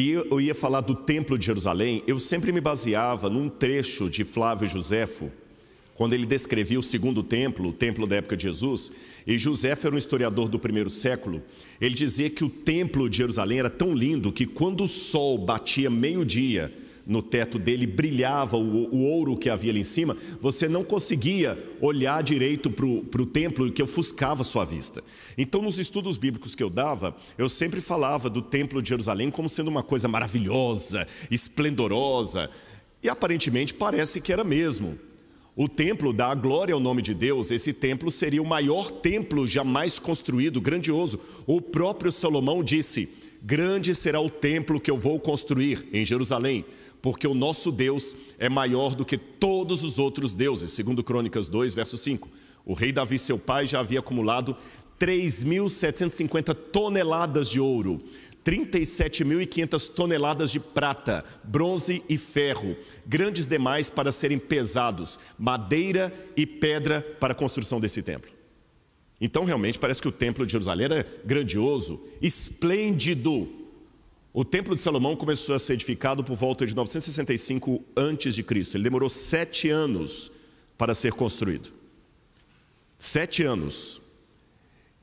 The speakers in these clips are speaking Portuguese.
e eu ia falar do Templo de Jerusalém, eu sempre me baseava num trecho de Flávio Joséfo, quando ele descrevia o segundo templo, o templo da época de Jesus, e Joséfo era um historiador do primeiro século, ele dizia que o templo de Jerusalém era tão lindo que quando o sol batia meio-dia, no teto dele brilhava o, o ouro que havia ali em cima, você não conseguia olhar direito para o templo que ofuscava sua vista. Então, nos estudos bíblicos que eu dava, eu sempre falava do templo de Jerusalém como sendo uma coisa maravilhosa, esplendorosa, e aparentemente parece que era mesmo. O templo dá glória ao nome de Deus. Esse templo seria o maior templo jamais construído, grandioso. O próprio Salomão disse: Grande será o templo que eu vou construir em Jerusalém, porque o nosso Deus é maior do que todos os outros deuses. Segundo Crônicas 2, verso 5. O rei Davi, seu pai, já havia acumulado 3.750 toneladas de ouro, 37.500 toneladas de prata, bronze e ferro, grandes demais para serem pesados, madeira e pedra para a construção desse templo. Então, realmente, parece que o templo de Jerusalém era grandioso, esplêndido. O templo de Salomão começou a ser edificado por volta de 965 a.C. Ele demorou sete anos para ser construído. Sete anos.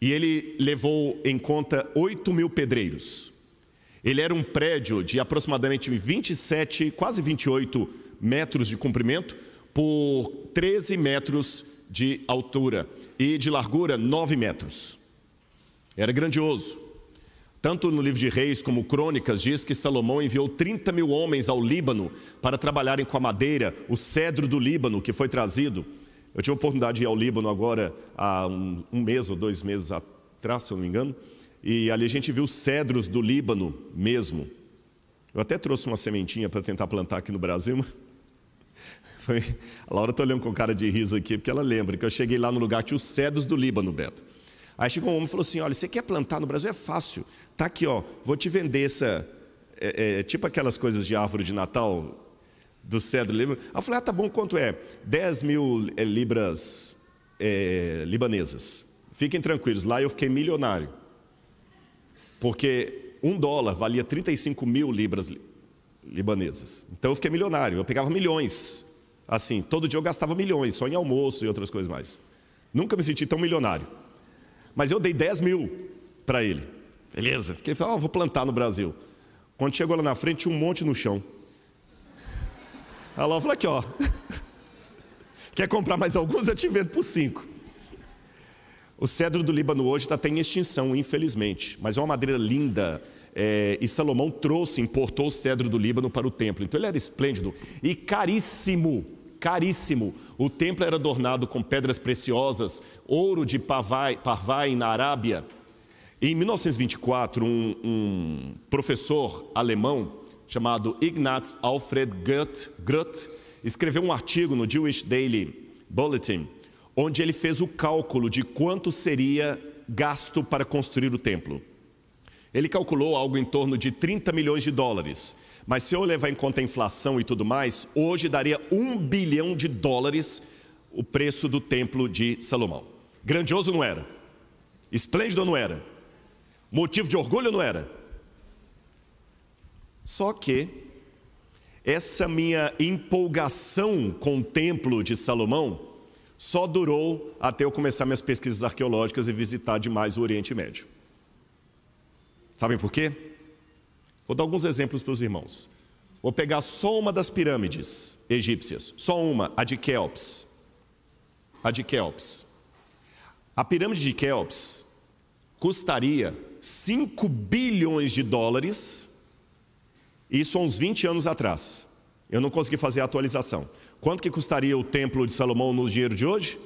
E ele levou em conta 8 mil pedreiros. Ele era um prédio de aproximadamente 27, quase 28 metros de comprimento, por 13 metros de altura e de largura 9 metros. Era grandioso. Tanto no livro de Reis como Crônicas diz que Salomão enviou 30 mil homens ao Líbano para trabalharem com a madeira, o cedro do Líbano que foi trazido. Eu tive a oportunidade de ir ao Líbano agora há um, um mês ou dois meses atrás, se eu não me engano, e ali a gente viu cedros do Líbano mesmo. Eu até trouxe uma sementinha para tentar plantar aqui no Brasil, mas foi... A Laura está olhando com cara de riso aqui, porque ela lembra que eu cheguei lá no lugar, tinha os cedros do Líbano, Beto. Aí chegou um homem e falou assim: olha, você quer plantar no Brasil? É fácil. Tá aqui, ó, vou te vender essa. É, é, tipo aquelas coisas de árvore de Natal, do cedro do Líbano. eu falei: ah, tá bom, quanto é? 10 mil é, libras é, libanesas. Fiquem tranquilos, lá eu fiquei milionário. Porque um dólar valia 35 mil libras libanesas. Então eu fiquei milionário, eu pegava milhões Assim, todo dia eu gastava milhões, só em almoço e outras coisas mais. Nunca me senti tão milionário. Mas eu dei 10 mil para ele. Beleza. Fiquei falando, oh, vou plantar no Brasil. Quando chegou lá na frente, tinha um monte no chão. Aí lá eu falei aqui, ó. Quer comprar mais alguns? Eu te vendo por cinco. O cedro do Líbano hoje está em extinção, infelizmente. Mas é uma madeira linda, é, e Salomão trouxe, importou o cedro do Líbano para o templo. Então ele era esplêndido e caríssimo, caríssimo. O templo era adornado com pedras preciosas, ouro de Parvai, Parvai na Arábia. Em 1924, um, um professor alemão chamado Ignaz Alfred Goethe, Goethe escreveu um artigo no Jewish Daily Bulletin, onde ele fez o cálculo de quanto seria gasto para construir o templo. Ele calculou algo em torno de 30 milhões de dólares. Mas se eu levar em conta a inflação e tudo mais, hoje daria um bilhão de dólares o preço do templo de Salomão. Grandioso não era. Esplêndido não era. Motivo de orgulho não era. Só que essa minha empolgação com o templo de Salomão só durou até eu começar minhas pesquisas arqueológicas e visitar demais o Oriente Médio. Sabem por quê? Vou dar alguns exemplos para os irmãos. Vou pegar só uma das pirâmides egípcias, só uma, a de Kelps. A de Kelps. A pirâmide de Kelps custaria 5 bilhões de dólares, isso há uns 20 anos atrás. Eu não consegui fazer a atualização. Quanto que custaria o templo de Salomão no dinheiro de hoje?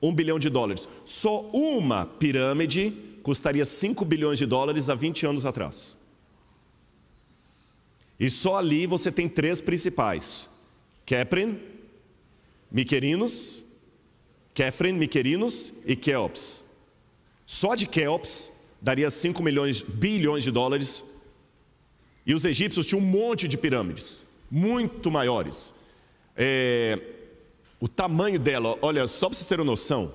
Um bilhão de dólares. Só uma pirâmide custaria 5 bilhões de dólares há 20 anos atrás. E só ali você tem três principais: Keprin, Miquerinos, Kefren, Miquerinos e Keops. Só de Keops daria 5 milhões, bilhões de dólares. E os egípcios tinham um monte de pirâmides, muito maiores. É, o tamanho dela, olha, só para vocês terem noção,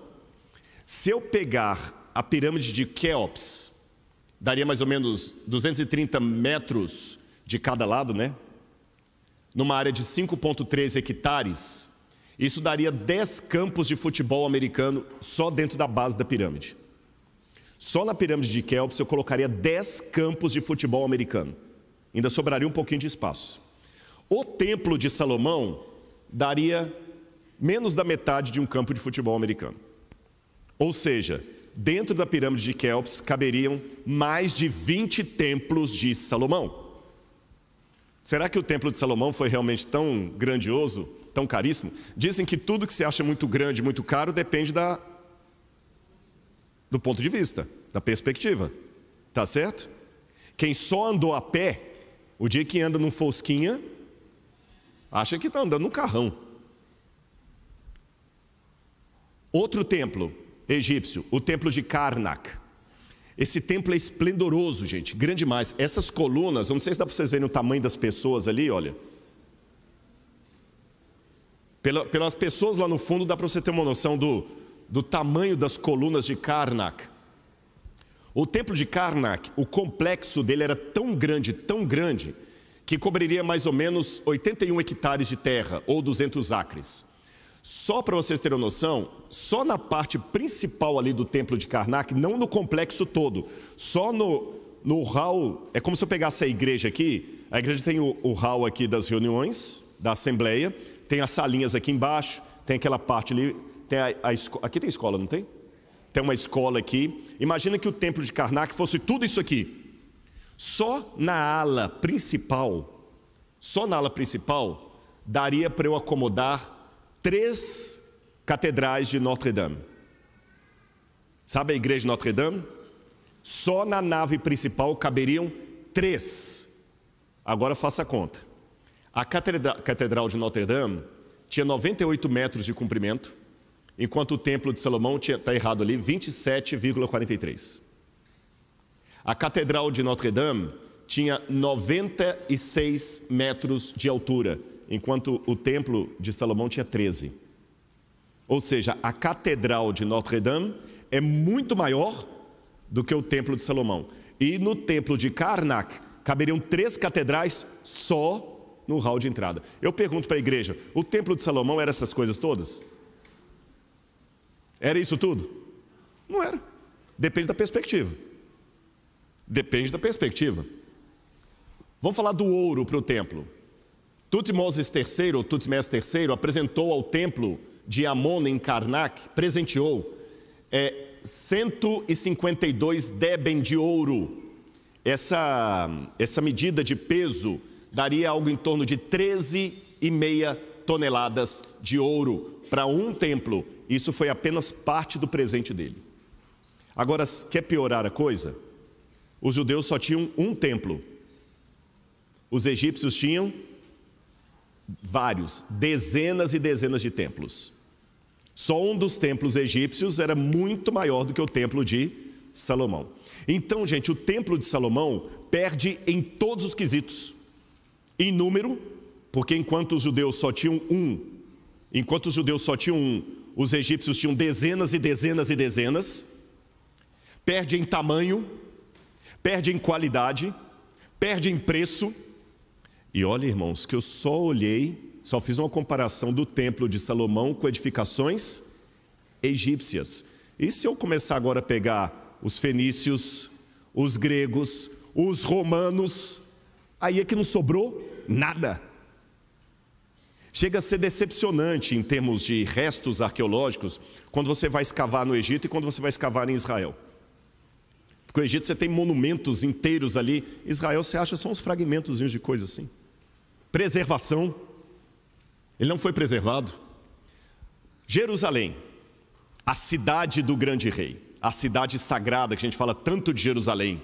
se eu pegar a pirâmide de Keops. Daria mais ou menos 230 metros de cada lado, né? Numa área de 5,3 hectares, isso daria 10 campos de futebol americano só dentro da base da pirâmide. Só na pirâmide de Keops eu colocaria 10 campos de futebol americano. Ainda sobraria um pouquinho de espaço. O templo de Salomão daria menos da metade de um campo de futebol americano. Ou seja, dentro da pirâmide de Kelps caberiam mais de 20 templos de Salomão. Será que o templo de Salomão foi realmente tão grandioso, tão caríssimo? Dizem que tudo que se acha muito grande, muito caro, depende da, do ponto de vista, da perspectiva. Tá certo? Quem só andou a pé, o dia que anda num fosquinha, acha que está andando num carrão. Outro templo, egípcio, o templo de Karnak. Esse templo é esplendoroso, gente, grande demais. Essas colunas, não sei se dá para vocês verem o tamanho das pessoas ali, olha. Pelas pessoas lá no fundo, dá para você ter uma noção do, do tamanho das colunas de Karnak. O templo de Karnak, o complexo dele era tão grande, tão grande, que cobriria mais ou menos 81 hectares de terra, ou 200 acres. Só para vocês terem noção, só na parte principal ali do templo de Karnak, não no complexo todo, só no, no hall, é como se eu pegasse a igreja aqui, a igreja tem o, o hall aqui das reuniões, da assembleia, tem as salinhas aqui embaixo, tem aquela parte ali, tem a, a aqui tem escola, não tem? Tem uma escola aqui. Imagina que o templo de Karnak fosse tudo isso aqui. Só na ala principal, só na ala principal, daria para eu acomodar três catedrais de Notre-Dame. Sabe a igreja de Notre-Dame? Só na nave principal caberiam três. Agora faça a conta. A Catedral de Notre-Dame tinha 98 metros de comprimento, enquanto o Templo de Salomão está errado ali, 27,43. A Catedral de Notre-Dame tinha 96 metros de altura, enquanto o templo de Salomão tinha 13. Ou seja, a catedral de Notre-Dame é muito maior do que o templo de Salomão. E no templo de Karnak caberiam três catedrais só no hall de entrada. Eu pergunto para a igreja: o templo de Salomão era essas coisas todas? Era isso tudo? Não era. Depende da perspectiva. Depende da perspectiva. Vamos falar do ouro para o templo. Tutmoses III, ou Tutmés III, apresentou ao templo de Amon em Karnak, presenteou é, 152 deben de ouro. Essa, essa medida de peso daria algo em torno de 13,5 toneladas de ouro para um templo. Isso foi apenas parte do presente dele. Agora, quer piorar a coisa? Os judeus só tinham um templo. Os egípcios tinham vários, dezenas e dezenas de templos. Só um dos templos egípcios era muito maior do que o templo de Salomão. Então, gente, o templo de Salomão perde em todos os quesitos. Em número, porque enquanto os judeus só tinham um, enquanto os judeus só tinham um, os egípcios tinham dezenas e dezenas e dezenas. Perde em tamanho, perde em qualidade, perde em preço, e olha, irmãos, que eu só olhei, só fiz uma comparação do templo de Salomão com edificações egípcias. E se eu começar agora a pegar os fenícios, os gregos, os romanos, aí é que não sobrou nada. Chega a ser decepcionante em termos de restos arqueológicos quando você vai escavar no Egito e quando você vai escavar em Israel. Porque o Egito você tem monumentos inteiros ali, Israel você acha só uns fragmentos de coisa assim preservação. Ele não foi preservado. Jerusalém, a cidade do grande rei, a cidade sagrada que a gente fala tanto de Jerusalém.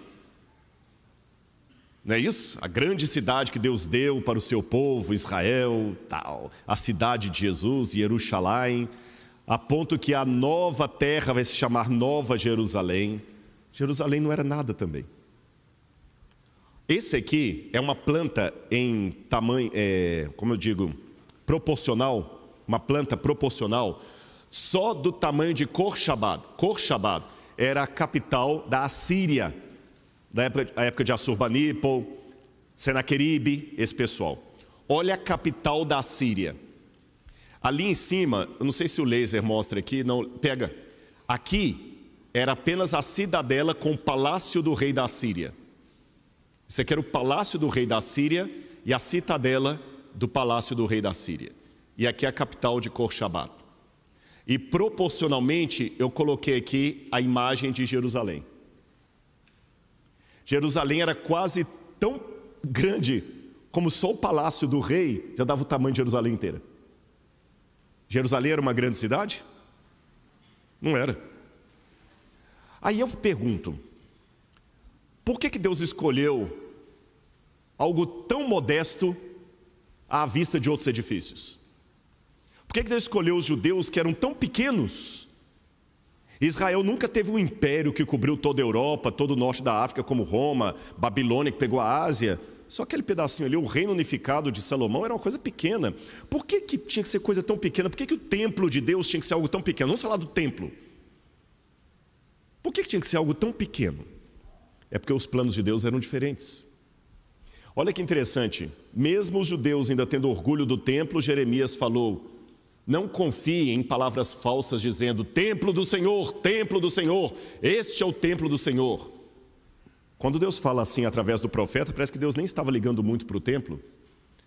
Não é isso? A grande cidade que Deus deu para o seu povo, Israel, tal, a cidade de Jesus, Jerusalém, a ponto que a nova terra vai se chamar Nova Jerusalém. Jerusalém não era nada também. Esse aqui é uma planta em tamanho, é, como eu digo, proporcional, uma planta proporcional, só do tamanho de Corchabad. Corchabad era a capital da Assíria, da época, época de Assurbanipal, Senaqueribe, esse pessoal. Olha a capital da Assíria. Ali em cima, eu não sei se o laser mostra aqui, não, pega. Aqui era apenas a cidadela com o palácio do rei da Assíria. Isso aqui era o palácio do rei da Síria e a citadela do palácio do rei da Síria. E aqui é a capital de Corchabat. E proporcionalmente eu coloquei aqui a imagem de Jerusalém. Jerusalém era quase tão grande como só o palácio do rei já dava o tamanho de Jerusalém inteira. Jerusalém era uma grande cidade? Não era. Aí eu pergunto, por que, que Deus escolheu algo tão modesto à vista de outros edifícios? Por que, que Deus escolheu os judeus que eram tão pequenos? Israel nunca teve um império que cobriu toda a Europa, todo o norte da África, como Roma, Babilônia, que pegou a Ásia. Só aquele pedacinho ali, o reino unificado de Salomão, era uma coisa pequena. Por que, que tinha que ser coisa tão pequena? Por que, que o templo de Deus tinha que ser algo tão pequeno? Vamos falar do templo. Por que, que tinha que ser algo tão pequeno? É porque os planos de Deus eram diferentes. Olha que interessante, mesmo os judeus ainda tendo orgulho do templo, Jeremias falou: não confie em palavras falsas dizendo: Templo do Senhor, templo do Senhor, este é o templo do Senhor. Quando Deus fala assim através do profeta, parece que Deus nem estava ligando muito para o templo.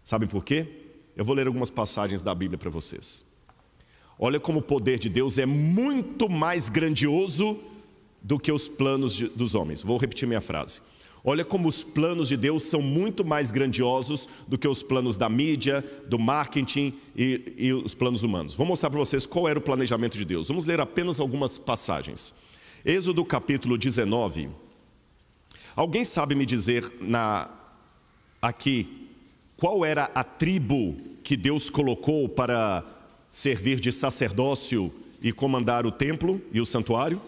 Sabem por quê? Eu vou ler algumas passagens da Bíblia para vocês. Olha como o poder de Deus é muito mais grandioso do que os planos de, dos homens. Vou repetir minha frase. Olha como os planos de Deus são muito mais grandiosos do que os planos da mídia, do marketing e, e os planos humanos. Vou mostrar para vocês qual era o planejamento de Deus. Vamos ler apenas algumas passagens. Êxodo capítulo 19. Alguém sabe me dizer na aqui qual era a tribo que Deus colocou para servir de sacerdócio e comandar o templo e o santuário?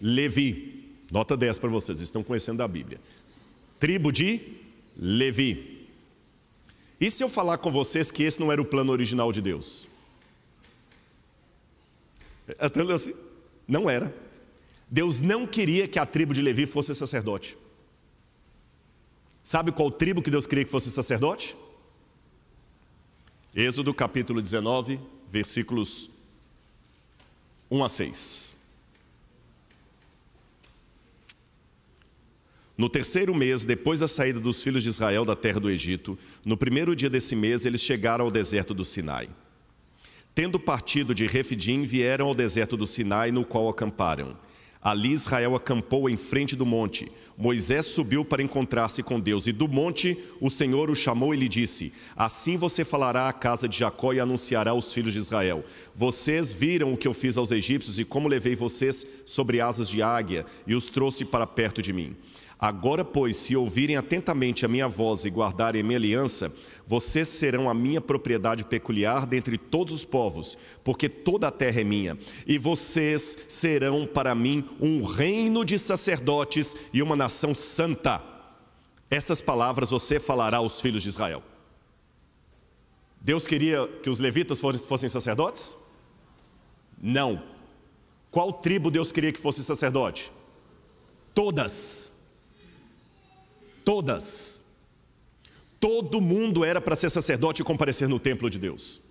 Levi. Nota 10 para vocês, estão conhecendo a Bíblia. Tribo de Levi. E se eu falar com vocês que esse não era o plano original de Deus? Até tá assim, não era. Deus não queria que a tribo de Levi fosse sacerdote. Sabe qual tribo que Deus queria que fosse sacerdote? Êxodo capítulo 19, versículos 1 a 6. No terceiro mês, depois da saída dos filhos de Israel da terra do Egito, no primeiro dia desse mês, eles chegaram ao deserto do Sinai. Tendo partido de Refidim, vieram ao deserto do Sinai, no qual acamparam. Ali Israel acampou em frente do monte. Moisés subiu para encontrar-se com Deus, e do monte o Senhor o chamou e lhe disse: Assim você falará à casa de Jacó e anunciará aos filhos de Israel: Vocês viram o que eu fiz aos egípcios e como levei vocês sobre asas de águia e os trouxe para perto de mim. Agora, pois, se ouvirem atentamente a minha voz e guardarem a minha aliança, vocês serão a minha propriedade peculiar dentre todos os povos, porque toda a terra é minha. E vocês serão para mim um reino de sacerdotes e uma nação santa. Essas palavras você falará aos filhos de Israel. Deus queria que os levitas fossem sacerdotes? Não. Qual tribo Deus queria que fosse sacerdote? Todas. Todas. Todo mundo era para ser sacerdote e comparecer no templo de Deus.